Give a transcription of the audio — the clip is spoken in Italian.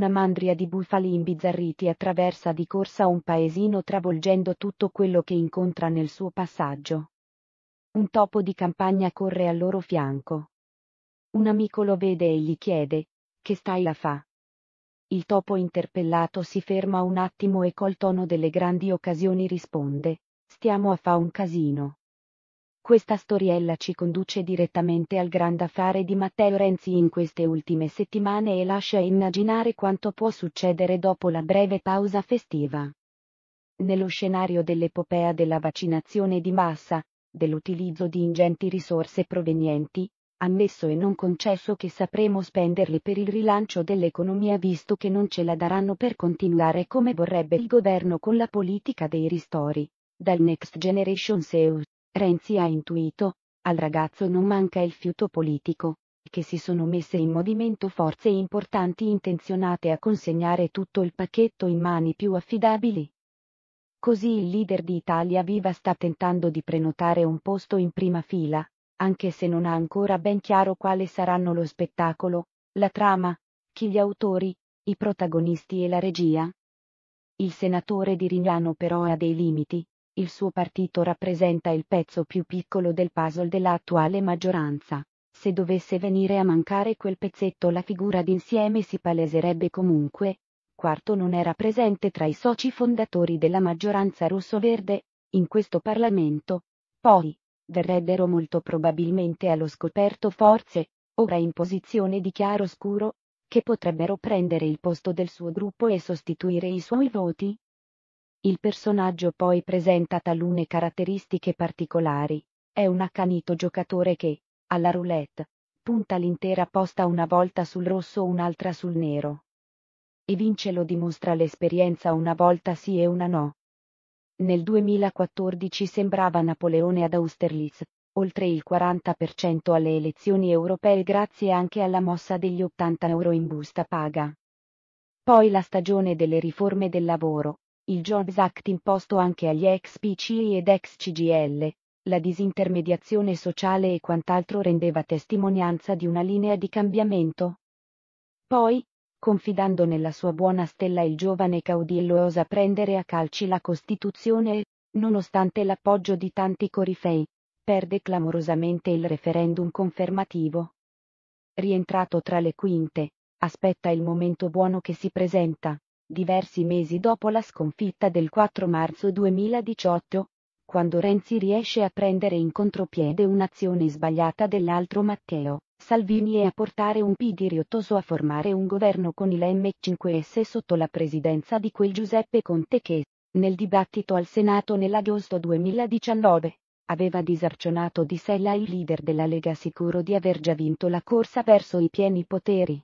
una mandria di bufali imbizzarriti attraversa di corsa un paesino travolgendo tutto quello che incontra nel suo passaggio. Un topo di campagna corre al loro fianco. Un amico lo vede e gli chiede, che stai a fa? Il topo interpellato si ferma un attimo e col tono delle grandi occasioni risponde, stiamo a fa un casino. Questa storiella ci conduce direttamente al grande affare di Matteo Renzi in queste ultime settimane e lascia immaginare quanto può succedere dopo la breve pausa festiva. Nello scenario dell'epopea della vaccinazione di massa, dell'utilizzo di ingenti risorse provenienti, ammesso e non concesso che sapremo spenderle per il rilancio dell'economia visto che non ce la daranno per continuare come vorrebbe il governo con la politica dei ristori, dal Next Generation EU Renzi ha intuito, al ragazzo non manca il fiuto politico, che si sono messe in movimento forze importanti intenzionate a consegnare tutto il pacchetto in mani più affidabili. Così il leader di Italia Viva sta tentando di prenotare un posto in prima fila, anche se non ha ancora ben chiaro quale saranno lo spettacolo, la trama, chi gli autori, i protagonisti e la regia. Il senatore di Rignano però ha dei limiti, il suo partito rappresenta il pezzo più piccolo del puzzle dell'attuale maggioranza. Se dovesse venire a mancare quel pezzetto la figura d'insieme si paleserebbe comunque. Quarto non era presente tra i soci fondatori della maggioranza russo verde in questo Parlamento. Poi, verrebbero molto probabilmente allo scoperto forze, ora in posizione di chiaro scuro, che potrebbero prendere il posto del suo gruppo e sostituire i suoi voti, il personaggio poi presenta talune caratteristiche particolari. È un accanito giocatore che, alla roulette, punta l'intera posta una volta sul rosso un'altra sul nero. E vince lo dimostra l'esperienza una volta sì e una no. Nel 2014 sembrava Napoleone ad Austerlitz, oltre il 40% alle elezioni europee grazie anche alla mossa degli 80 euro in busta paga. Poi la stagione delle riforme del lavoro, il Jobs Act imposto anche agli ex PCI ed ex CGL, la disintermediazione sociale e quant'altro rendeva testimonianza di una linea di cambiamento. Poi, confidando nella sua buona stella il giovane Caudillo osa prendere a calci la Costituzione e, nonostante l'appoggio di tanti corifei, perde clamorosamente il referendum confermativo. Rientrato tra le quinte, aspetta il momento buono che si presenta, diversi mesi dopo la sconfitta del 4 marzo 2018, quando Renzi riesce a prendere in contropiede un'azione sbagliata dell'altro Matteo, Salvini e a portare un PD riottoso a formare un governo con il M5S sotto la presidenza di quel Giuseppe Conte che, nel dibattito al Senato nell'agosto 2019, aveva disarcionato di sé la il leader della Lega sicuro di aver già vinto la corsa verso i pieni poteri.